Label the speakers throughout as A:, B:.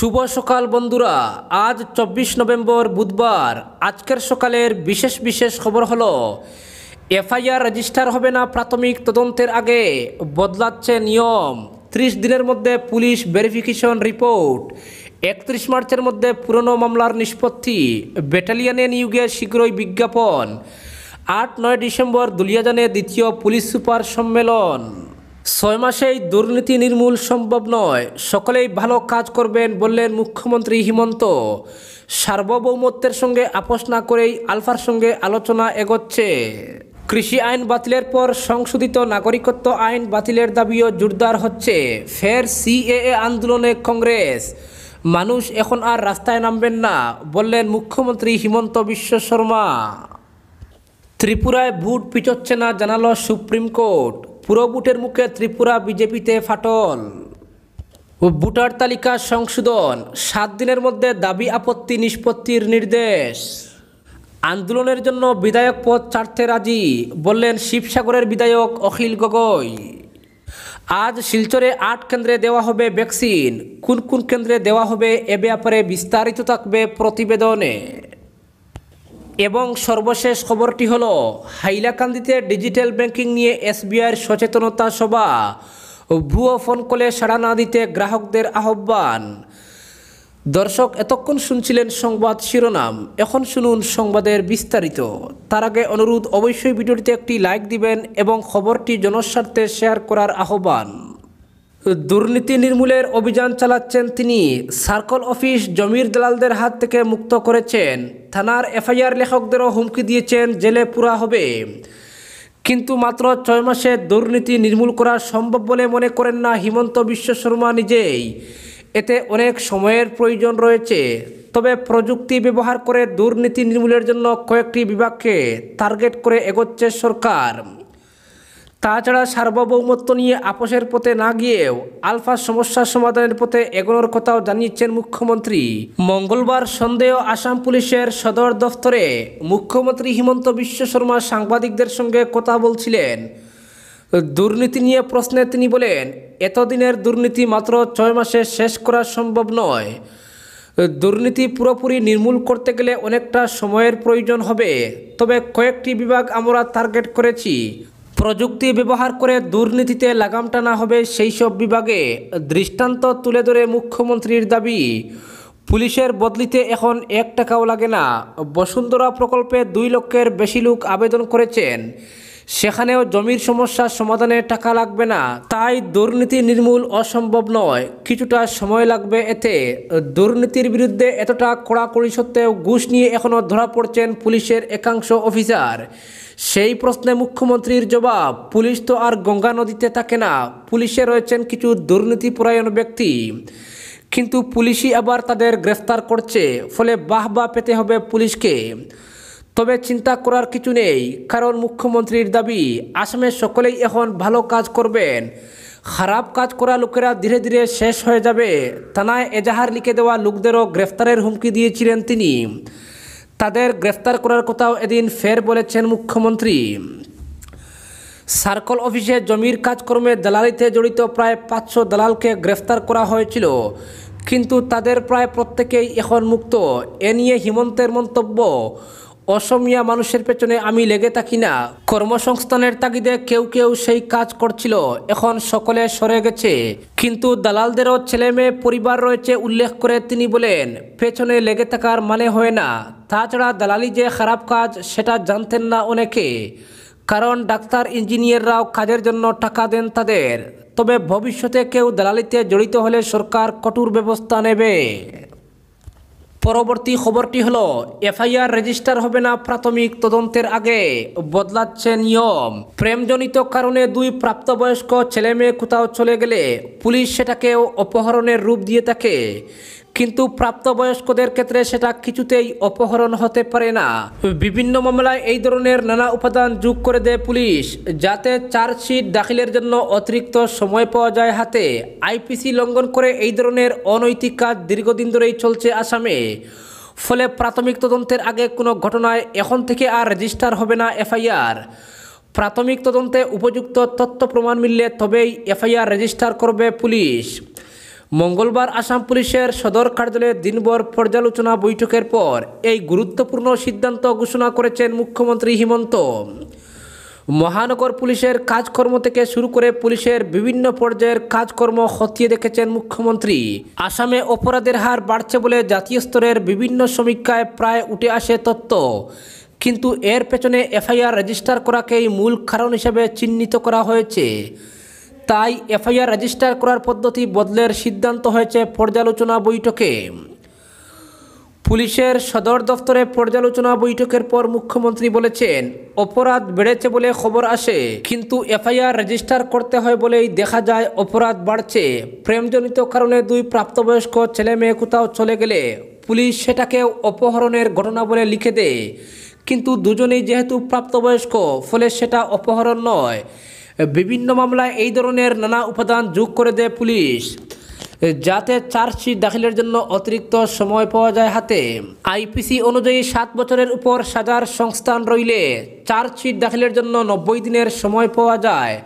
A: শুভ সকাল বন্ধুরা আজ চব্বিশ নভেম্বর বুধবার আজকের সকালের বিশেষ বিশেষ খবর হলো এফআইআর রেজিস্টার হবে না প্রাথমিক তদন্তের আগে বদলাচ্ছে নিয়ম ত্রিশ দিনের মধ্যে পুলিশ ভেরিফিকেশন রিপোর্ট একত্রিশ মার্চের মধ্যে পুরনো মামলার নিষ্পত্তি ব্যাটালিয়ানে নিয়োগে শীঘ্রই বিজ্ঞাপন আট নয় ডিসেম্বর দুলিয়াজানে দ্বিতীয় পুলিশ সুপার সম্মেলন ছয় মাসেই দুর্নীতি নির্মূল সম্ভব নয় সকলেই ভালো কাজ করবেন বললেন মুখ্যমন্ত্রী হিমন্ত সার্বভৌমত্বের সঙ্গে আপোষ না করেই আলফার সঙ্গে আলোচনা এগোচ্ছে কৃষি আইন বাতিলের পর সংশোধিত নাগরিকত্ব আইন বাতিলের দাবিও জোরদার হচ্ছে ফের সিএএ আন্দোলনে কংগ্রেস মানুষ এখন আর রাস্তায় নামবেন না বললেন মুখ্যমন্ত্রী হিমন্ত বিশ্ব শর্মা ত্রিপুরায় ভোট পিচোচ্ছে না জানালো সুপ্রিম কোর্ট পুরভোটের মুখে ত্রিপুরা বিজেপিতে ফাটল ভোটার তালিকা সংশোধন সাত দিনের মধ্যে দাবি আপত্তি নিষ্পত্তির নির্দেশ আন্দোলনের জন্য বিধায়ক পদ ছাড়তে রাজি বললেন শিবসাগরের বিধায়ক অখিল গগৈ আজ শিলচরে আট কেন্দ্রে দেওয়া হবে ভ্যাকসিন কোন কোন কেন্দ্রে দেওয়া হবে এ ব্যাপারে বিস্তারিত থাকবে প্রতিবেদনে এবং সর্বশেষ খবরটি হল হাইলাকান্দিতে ডিজিটাল ব্যাংকিং নিয়ে এসবিআইয়ের সচেতনতা সভা ভুয়ো ফোন কলে সাড়া না দিতে গ্রাহকদের আহ্বান দর্শক এতক্ষণ শুনছিলেন সংবাদ শিরোনাম এখন শুনুন সংবাদের বিস্তারিত তার আগে অনুরোধ অবশ্যই ভিডিওটিতে একটি লাইক দিবেন এবং খবরটি জনস্বার্থে শেয়ার করার আহ্বান দুর্নীতি নির্মূলের অভিযান চালাচ্ছেন তিনি সার্কল অফিস জমির দালালদের হাত থেকে মুক্ত করেছেন থানার এফআইআর লেখকদেরও হুমকি দিয়েছেন জেলে পুরা হবে কিন্তু মাত্র ছয় মাসে দুর্নীতি নির্মূল করা সম্ভব বলে মনে করেন না হিমন্ত বিশ্ব শর্মা নিজেই এতে অনেক সময়ের প্রয়োজন রয়েছে তবে প্রযুক্তি ব্যবহার করে দুর্নীতি নির্মূলের জন্য কয়েকটি বিভাগকে টার্গেট করে এগোচ্ছে সরকার তাছাড়া সার্বভৌমত্ব নিয়ে আপোষের পথে না গিয়েও আলফা সমস্যা সমাধানের পথে এগোনোর কথাও জানিয়েছেন মুখ্যমন্ত্রী মঙ্গলবার সন্দেহ আসাম পুলিশের সদর দফতরে মুখ্যমন্ত্রী হিমন্ত বিশ্ব শর্মা সাংবাদিকদের সঙ্গে কথা বলছিলেন দুর্নীতি নিয়ে প্রশ্নে তিনি বলেন এতদিনের দুর্নীতি মাত্র ছয় মাসে শেষ করা সম্ভব নয় দুর্নীতি পুরোপুরি নির্মূল করতে গেলে অনেকটা সময়ের প্রয়োজন হবে তবে কয়েকটি বিভাগ আমরা টার্গেট করেছি প্রযুক্তি ব্যবহার করে দুর্নীতিতে লাগাম টানা হবে সেই সব বিভাগে দৃষ্টান্ত তুলে ধরে মুখ্যমন্ত্রীর দাবি পুলিশের বদলিতে এখন এক টাকাও লাগে না বসুন্ধরা প্রকল্পে দুই লক্ষের বেশি লোক আবেদন করেছেন সেখানেও জমির সমস্যার সমাধানে টাকা লাগবে না তাই দুর্নীতি নির্মূল অসম্ভব নয় কিছুটা সময় লাগবে এতে দুর্নীতির বিরুদ্ধে এতটা কড়াকড়ি সত্ত্বেও ঘুষ নিয়ে এখনও ধরা পড়ছেন পুলিশের একাংশ অফিসার সেই প্রশ্নে মুখ্যমন্ত্রীর জবাব পুলিশ তো আর গঙ্গা নদীতে থাকে না পুলিশে রয়েছেন কিছু দুর্নীতিপরায়ণ ব্যক্তি কিন্তু পুলিশই আবার তাদের গ্রেফতার করছে ফলে বাহবা পেতে হবে পুলিশকে তবে চিন্তা করার কিছু নেই কারণ মুখ্যমন্ত্রীর দাবি আসামের সকলেই এখন ভালো কাজ করবেন খারাপ কাজ করা লোকেরা ধীরে ধীরে শেষ হয়ে যাবে থানায় এজাহার লিখে দেওয়া লোকদেরও গ্রেফতারের হুমকি দিয়েছিলেন তিনি তাদের গ্রেফতার করার কথাও এদিন ফের বলেছেন মুখ্যমন্ত্রী সার্কল অফিসে জমির কাজকর্মে দালালিতে জড়িত প্রায় পাঁচশো দালালকে গ্রেফতার করা হয়েছিল কিন্তু তাদের প্রায় প্রত্যেকেই এখন মুক্ত এ নিয়ে হিমন্তের মন্তব্য অসমিয়া মানুষের পেছনে আমি লেগে থাকি না কর্মসংস্থানের তাগিদে কেউ কেউ সেই কাজ করছিল এখন সকলে সরে গেছে কিন্তু দালালদেরও ছেলে মেয়ে পরিবার রয়েছে উল্লেখ করে তিনি বলেন পেছনে লেগে থাকার মানে হয় না তাছাড়া দালালি যে খারাপ কাজ সেটা জানতেন না অনেকে কারণ ডাক্তার ইঞ্জিনিয়াররাও কাজের জন্য টাকা দেন তাদের তবে ভবিষ্যতে কেউ দালালিতে জড়িত হলে সরকার কঠোর ব্যবস্থা নেবে পরবর্তী খবরটি হলো এফআইআর রেজিস্টার হবে না প্রাথমিক তদন্তের আগে বদলাচ্ছে নিয়ম প্রেমজনিত কারণে দুই প্রাপ্তবয়স্ক ছেলেমেয়ে কোথাও চলে গেলে পুলিশ সেটাকে অপহরণের রূপ দিয়ে থাকে কিন্তু প্রাপ্তবয়স্কদের ক্ষেত্রে সেটা কিছুতেই অপহরণ হতে পারে না বিভিন্ন মামলায় এই ধরনের নানা উপাদান যোগ করে দেয় পুলিশ যাতে চার্জশিট দাখিলের জন্য অতিরিক্ত সময় পাওয়া যায় হাতে আইপিসি লঙ্ঘন করে এই ধরনের অনৈতিক কাজ দীর্ঘদিন ধরেই চলছে আসামে ফলে প্রাথমিক তদন্তের আগে কোনো ঘটনায় এখন থেকে আর রেজিস্টার হবে না এফআইআর প্রাথমিক তদন্তে উপযুক্ত তথ্য প্রমাণ মিললে তবেই এফআইআর রেজিস্টার করবে পুলিশ মঙ্গলবার আসাম পুলিশের সদর কার্যালয়ে দিনভর পর্যালোচনা বৈঠকের পর এই গুরুত্বপূর্ণ সিদ্ধান্ত ঘোষণা করেছেন মুখ্যমন্ত্রী হিমন্ত মহানগর পুলিশের কাজকর্ম থেকে শুরু করে পুলিশের বিভিন্ন পর্যায়ের কাজকর্ম খতিয়ে দেখেছেন মুখ্যমন্ত্রী আসামে অপরাধের হার বাড়ছে বলে জাতীয় স্তরের বিভিন্ন সমীক্ষায় প্রায় উঠে আসে তত্ত্ব কিন্তু এর পেছনে এফআইআর রেজিস্টার করাকেই মূল কারণ হিসেবে চিহ্নিত করা হয়েছে তাই এফআইআর রেজিস্টার করার পদ্ধতি বদলের সিদ্ধান্ত হয়েছে পর্যালোচনা বৈঠকে পুলিশের সদর দফতরে পর্যালোচনা বৈঠকের পর মুখ্যমন্ত্রী বলেছেন অপরাধ বেড়েছে বলে খবর আসে কিন্তু এফআইআর রেজিস্টার করতে হয় বলেই দেখা যায় অপরাধ বাড়ছে প্রেমজনিত কারণে দুই প্রাপ্তবয়স্ক ছেলে মেয়ে কোথাও চলে গেলে পুলিশ সেটাকে অপহরণের ঘটনা বলে লিখে দেয় কিন্তু দুজনেই যেহেতু প্রাপ্তবয়স্ক ফলে সেটা অপহরণ নয় বিভিন্ন মামলায় এই ধরনের নানা উপাদান যোগ করে দেয় পুলিশ যাতে চার্জশিট দাখিলের জন্য অতিরিক্ত সময় পাওয়া যায় হাতে আইপিসি অনুযায়ী সাত বছরের উপর সাজার সংস্থান রইলে চার্জশিট দাখিলের জন্য নব্বই দিনের সময় পাওয়া যায়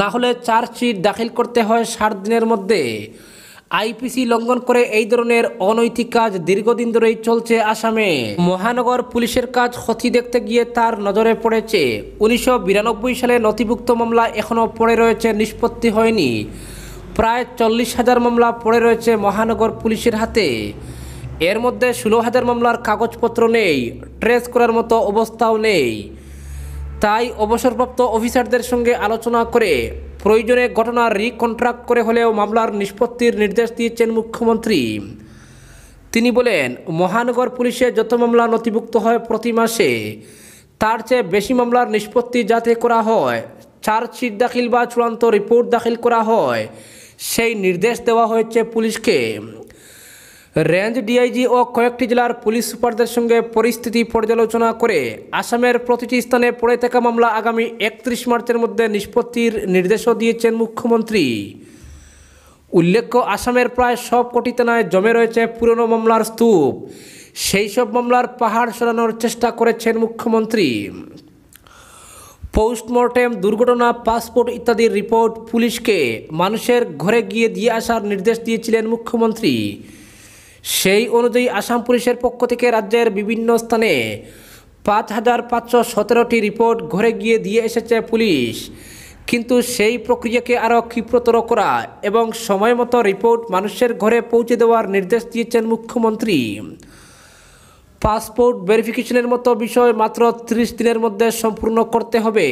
A: না হলে চার্জশিট দাখিল করতে হয় ষাট দিনের মধ্যে আইপিসি লঙ্ঘন করে এই ধরনের অনৈতিক কাজ দীর্ঘদিন ধরেই চলছে আসামে মহানগর পুলিশের কাজ ক্ষতি দেখতে গিয়ে তার নজরে পড়েছে উনিশশো সালে নথিভুক্ত মামলা এখনও পড়ে রয়েছে নিষ্পত্তি হয়নি প্রায় চল্লিশ হাজার মামলা পড়ে রয়েছে মহানগর পুলিশের হাতে এর মধ্যে ষোলো হাজার মামলার কাগজপত্র নেই ট্রেস করার মতো অবস্থাও নেই তাই অবসরপ্রাপ্ত অফিসারদের সঙ্গে আলোচনা করে প্রয়োজনে ঘটনা রিকন্ট্রাক্ট করে হলেও মামলার নিষ্পত্তির নির্দেশ দিয়েছেন মুখ্যমন্ত্রী তিনি বলেন মহানগর পুলিশে যত মামলা নথিভুক্ত হয় প্রতি মাসে তার চেয়ে বেশি মামলার নিষ্পত্তি যাতে করা হয় চার্জশিট দাখিল বা চূড়ান্ত রিপোর্ট দাখিল করা হয় সেই নির্দেশ দেওয়া হয়েছে পুলিশকে রেঞ্জ ডিআইজি ও কয়েকটি জেলার পুলিশ সুপারদের সঙ্গে পরিস্থিতি পর্যালোচনা করে আসামের প্রতিটি স্থানে পড়ে থাকা মামলা আগামী একত্রিশ মার্চের মধ্যে নিষ্পত্তির নির্দেশও দিয়েছেন মুখ্যমন্ত্রী উল্লেখ্য আসামের প্রায় সব কোটি থানায় জমে রয়েছে পুরনো মামলার স্তূপ সেই সব মামলার পাহাড় সরানোর চেষ্টা করেছেন মুখ্যমন্ত্রী পোস্টমর্টেম দুর্ঘটনা পাসপোর্ট ইত্যাদির রিপোর্ট পুলিশকে মানুষের ঘরে গিয়ে দিয়ে আসার নির্দেশ দিয়েছিলেন মুখ্যমন্ত্রী সেই অনুযায়ী আসাম পুলিশের পক্ষ থেকে রাজ্যের বিভিন্ন স্থানে পাঁচ হাজার পাঁচশো সতেরোটি রিপোর্ট ঘরে গিয়ে দিয়ে এসেছে পুলিশ কিন্তু সেই প্রক্রিয়াকে আরও ক্ষিপ্রতর করা এবং সময় মতো রিপোর্ট মানুষের ঘরে পৌঁছে দেওয়ার নির্দেশ দিয়েছেন মুখ্যমন্ত্রী পাসপোর্ট ভেরিফিকেশনের মতো বিষয় মাত্র ত্রিশ দিনের মধ্যে সম্পূর্ণ করতে হবে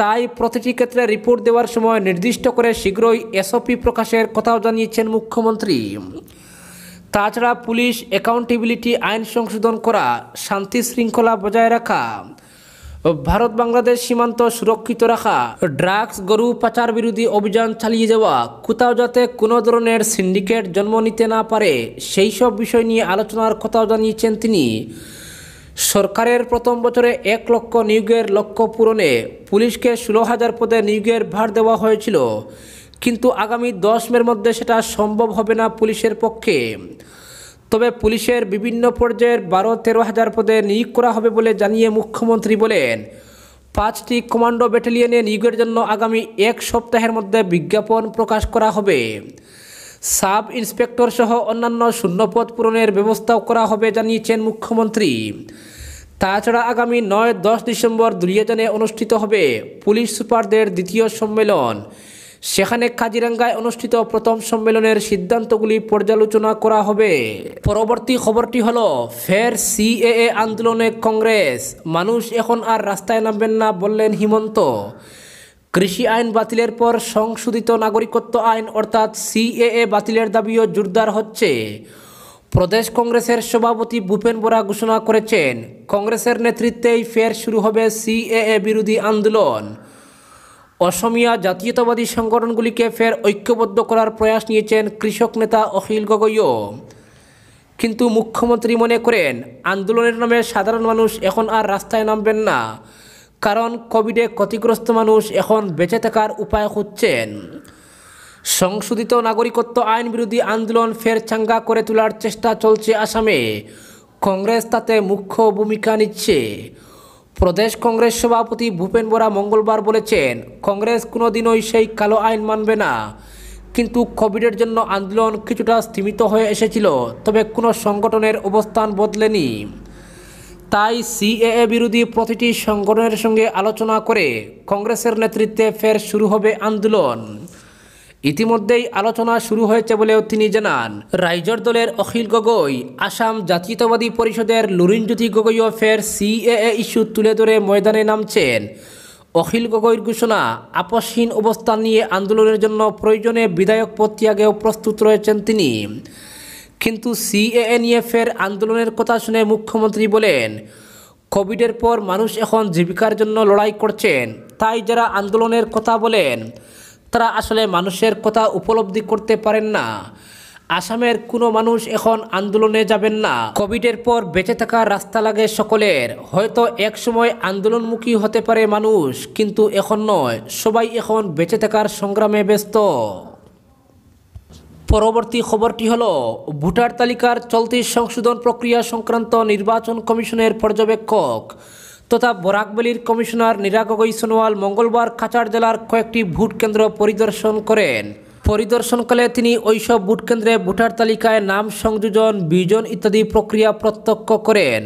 A: তাই প্রতিটি ক্ষেত্রে রিপোর্ট দেওয়ার সময় নির্দিষ্ট করে শীঘ্রই এসওপি প্রকাশের কথাও জানিয়েছেন মুখ্যমন্ত্রী তাছাড়া পুলিশ অ্যাকাউন্টেবিলিটি আইন সংশোধন করা শান্তি শৃঙ্খলা বজায় রাখা ভারত বাংলাদেশ সীমান্ত সুরক্ষিত রাখা ড্রাগস গরু পাচার বিরোধী অভিযান চালিয়ে যাওয়া কোথাও যাতে কোনো ধরনের সিন্ডিকেট জন্ম নিতে না পারে সেই সব বিষয় নিয়ে আলোচনার কথাও জানিয়েছেন তিনি সরকারের প্রথম বছরে এক লক্ষ নিয়োগের লক্ষ্য পূরণে পুলিশকে ষোলো হাজার পদে নিয়োগের ভার দেওয়া হয়েছিল কিন্তু আগামী দশ মের মধ্যে সেটা সম্ভব হবে না পুলিশের পক্ষে তবে পুলিশের বিভিন্ন পর্যায়ের বারো তেরো হাজার পদে নিয়োগ করা হবে বলে জানিয়ে মুখ্যমন্ত্রী বলেন পাঁচটি কমান্ডো ব্যাটালিয়নে নিয়োগের জন্য আগামী এক সপ্তাহের মধ্যে বিজ্ঞাপন প্রকাশ করা হবে সাব ইন্সপেক্টর সহ অন্যান্য শূন্যপদ পূরণের ব্যবস্থাও করা হবে জানিয়েছেন মুখ্যমন্ত্রী তাছাড়া আগামী নয় দশ ডিসেম্বর দুলিয়াজানে অনুষ্ঠিত হবে পুলিশ সুপারদের দ্বিতীয় সম্মেলন সেখানে কাজিরাঙ্গায় অনুষ্ঠিত প্রথম সম্মেলনের সিদ্ধান্তগুলি পর্যালোচনা করা হবে পরবর্তী খবরটি হল ফের সিএএ আন্দোলনে কংগ্রেস মানুষ এখন আর রাস্তায় নামবেন না বললেন হিমন্ত কৃষি আইন বাতিলের পর সংশোধিত নাগরিকত্ব আইন অর্থাৎ সিএএ বাতিলের দাবিও জোরদার হচ্ছে প্রদেশ কংগ্রেসের সভাপতি ভূপেন বোরা ঘোষণা করেছেন কংগ্রেসের নেতৃত্বেই ফের শুরু হবে সিএএ বিরোধী আন্দোলন অসমিয়া জাতীয়তাবাদী সংগঠনগুলিকে ফের ঐক্যবদ্ধ করার প্রয়াস নিয়েছেন কৃষক নেতা অখিল গগৈও কিন্তু মুখ্যমন্ত্রী মনে করেন আন্দোলনের নামে সাধারণ মানুষ এখন আর রাস্তায় নামবেন না কারণ কোভিডে ক্ষতিগ্রস্ত মানুষ এখন বেঁচে থাকার উপায় খুঁজছেন সংশোধিত নাগরিকত্ব আইন বিরোধী আন্দোলন ফের চাঙ্গা করে তোলার চেষ্টা চলছে আসামে কংগ্রেস তাতে মুখ্য ভূমিকা নিচ্ছে প্রদেশ কংগ্রেস সভাপতি ভূপেন বোরা মঙ্গলবার বলেছেন কংগ্রেস কোনোদিনই সেই কালো আইন মানবে না কিন্তু কোভিডের জন্য আন্দোলন কিছুটা স্থিমিত হয়ে এসেছিল তবে কোনো সংগঠনের অবস্থান বদলেনি তাই সিএএ বিরোধী প্রতিটি সংগঠনের সঙ্গে আলোচনা করে কংগ্রেসের নেতৃত্বে ফের শুরু হবে আন্দোলন ইতিমধ্যেই আলোচনা শুরু হয়েছে বলেও তিনি জানান রাইজর দলের অখিল গগৈ আসাম জাতীয়তাবাদী পরিষদের লুরিনজ্যোতি গগৈও ফের সিএএ ইস্যু তুলে ধরে ময়দানে নামছেন অখিল গগৈর ঘোষণা আপসহীন অবস্থান নিয়ে আন্দোলনের জন্য প্রয়োজনে বিধায়ক পদ ত্যাগেও প্রস্তুত রয়েছেন তিনি কিন্তু সিএএ নিয়ে ফের আন্দোলনের কথা শুনে মুখ্যমন্ত্রী বলেন কোভিডের পর মানুষ এখন জীবিকার জন্য লড়াই করছেন তাই যারা আন্দোলনের কথা বলেন তারা আসলে মানুষের কথা উপলব্ধি করতে পারেন না আসামের কোনো মানুষ এখন আন্দোলনে যাবেন না কোভিডের পর বেঁচে থাকা রাস্তা লাগে সকলের হয়তো এক সময় আন্দোলনমুখী হতে পারে মানুষ কিন্তু এখন নয় সবাই এখন বেঁচে থাকার সংগ্রামে ব্যস্ত পরবর্তী খবরটি হল ভোটার তালিকার চলতি সংশোধন প্রক্রিয়া সংক্রান্ত নির্বাচন কমিশনের পর্যবেক্ষক তথা বরাকবলির কমিশনার নীরা গগৈ সোনোয়াল মঙ্গলবার কাছাড় জেলার কয়েকটি ভোট কেন্দ্র পরিদর্শন করেন পরিদর্শনকালে তিনি ওইসব ভোট কেন্দ্রে ভোটার তালিকায় নাম সংযোজন বিজন ইত্যাদি প্রক্রিয়া প্রত্যক্ষ করেন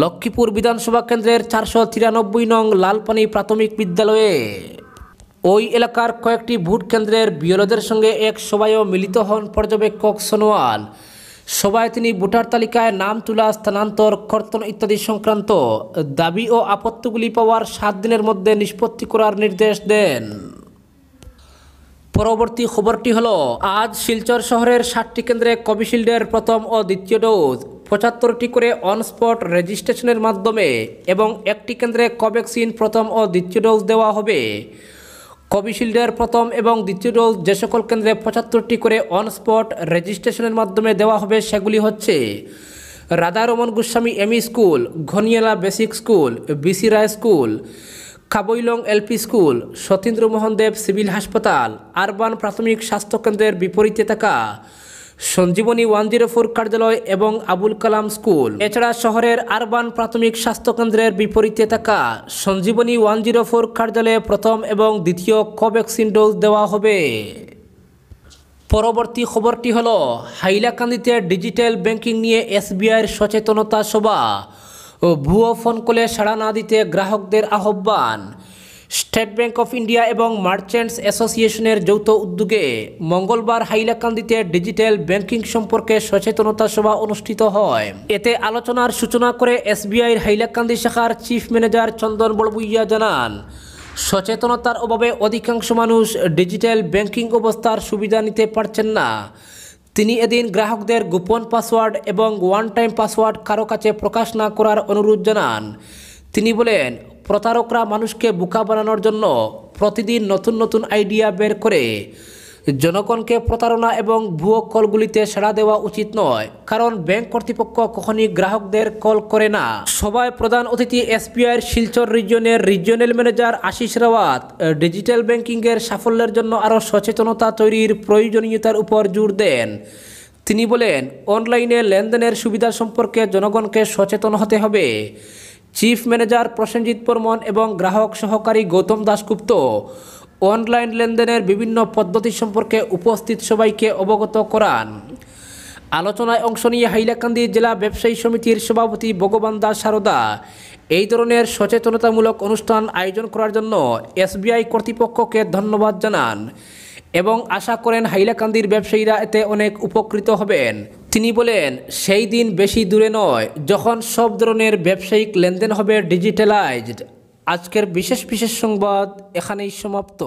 A: লক্ষ্মীপুর বিধানসভা কেন্দ্রের চারশো তিরানব্বই নং লালপানি প্রাথমিক বিদ্যালয়ে ওই এলাকার কয়েকটি ভোট কেন্দ্রের বিএলদের সঙ্গে এক সভায়ও মিলিত হন পর্যবেক্ষক সোনোয়াল সভায় তিনি ভোটার তালিকায় নাম তোলা স্থানান্তর কর্তন ইত্যাদি সংক্রান্ত দাবি ও আপত্তিগুলি পাওয়ার সাত দিনের মধ্যে নিষ্পত্তি করার নির্দেশ দেন পরবর্তী খবরটি হল আজ শিলচর শহরের ষাটটি কেন্দ্রে কোভিশিল্ডের প্রথম ও দ্বিতীয় ডোজ পঁচাত্তরটি করে অনস্পট রেজিস্ট্রেশনের মাধ্যমে এবং একটি কেন্দ্রে কোভ্যাক্সিন প্রথম ও দ্বিতীয় ডোজ দেওয়া হবে কোভিশিল্ডের প্রথম এবং দ্বিতীয় ডোজ যে সকল কেন্দ্রে পঁচাত্তরটি করে অনস্পট রেজিস্ট্রেশনের মাধ্যমে দেওয়া হবে সেগুলি হচ্ছে Radharaman Goswami ME school Ghaniala basic school BC Roy school Khabailong LP school Satindra Mohan Deb civil হাসপাতাল আরবান প্রাথমিক স্বাস্থ্যকেন্দ্রের বিপরীতে থাকা সঞ্জীবনী ওয়ান জিরো ফোর কার্যালয় এবং আবুল কালাম স্কুল এছাড়া শহরের আরবান প্রাথমিক স্বাস্থ্যকেন্দ্রের বিপরীতে থাকা সঞ্জীবনী ওয়ান জিরো ফোর কার্যালয়ে প্রথম এবং দ্বিতীয় কোভ্যাক্সিন ডোজ দেওয়া হবে পরবর্তী খবরটি হল হাইলাকান্দিতে ডিজিটাল ব্যাংকিং নিয়ে এসবিআইয়ের সচেতনতা সভা ও ভুয়ো ফোন কলে সাড়া না দিতে গ্রাহকদের আহ্বান স্টেট ব্যাংক অফ ইন্ডিয়া এবং মার্চেন্টস অ্যাসোসিয়েশনের যৌথ উদ্যোগে মঙ্গলবার হাইলাকান্দিতে ডিজিটাল ব্যাংকিং সম্পর্কে সচেতনতা সভা অনুষ্ঠিত হয় এতে আলোচনার সূচনা করে এসবিআইয়ের হাইলাকান্দি শাখার চিফ ম্যানেজার চন্দন বড়বুইয়া জানান সচেতনতার অভাবে অধিকাংশ মানুষ ডিজিটাল ব্যাংকিং অবস্থার সুবিধা নিতে পারছেন না তিনি এদিন গ্রাহকদের গোপন পাসওয়ার্ড এবং ওয়ান টাইম পাসওয়ার্ড কারো কাছে প্রকাশ না করার অনুরোধ জানান তিনি বলেন প্রতারকরা মানুষকে বোকা বানানোর জন্য প্রতিদিন নতুন নতুন আইডিয়া বের করে জনগণকে প্রতারণা এবং ভুয়ো কলগুলিতে সাড়া দেওয়া উচিত নয় কারণ ব্যাংক কর্তৃপক্ষ কখনই গ্রাহকদের কল করে না সভায় প্রধান অতিথি এসবিআইয়ের শিলচর রিজিয়নের regional manager Ashis Rawat digital ব্যাংকিংয়ের সাফল্যের জন্য আরও সচেতনতা তৈরির প্রয়োজনীয়তার উপর জোর দেন তিনি বলেন অনলাইনে লেনদেনের সুবিধা সম্পর্কে জনগণকে সচেতন হতে হবে চিফ ম্যানেজার প্রসেনজিৎ বর্মন এবং গ্রাহক সহকারী গৌতম দাশগুপ্ত অনলাইন লেনদেনের বিভিন্ন পদ্ধতি সম্পর্কে উপস্থিত সবাইকে অবগত করান আলোচনায় অংশ নিয়ে হাইলাকান্দি জেলা ব্যবসায়ী সমিতির সভাপতি ভগবান দাস সারদা এই ধরনের সচেতনতামূলক অনুষ্ঠান আয়োজন করার জন্য এসবিআই কর্তৃপক্ষকে ধন্যবাদ জানান এবং আশা করেন হাইলাকান্দির ব্যবসায়ীরা এতে অনেক উপকৃত হবেন তিনি বলেন সেই দিন বেশি দূরে নয় যখন সব ধরনের ব্যবসায়িক লেনদেন হবে ডিজিটালাইজড আজকের বিশেষ বিশেষ সংবাদ এখানেই সমাপ্ত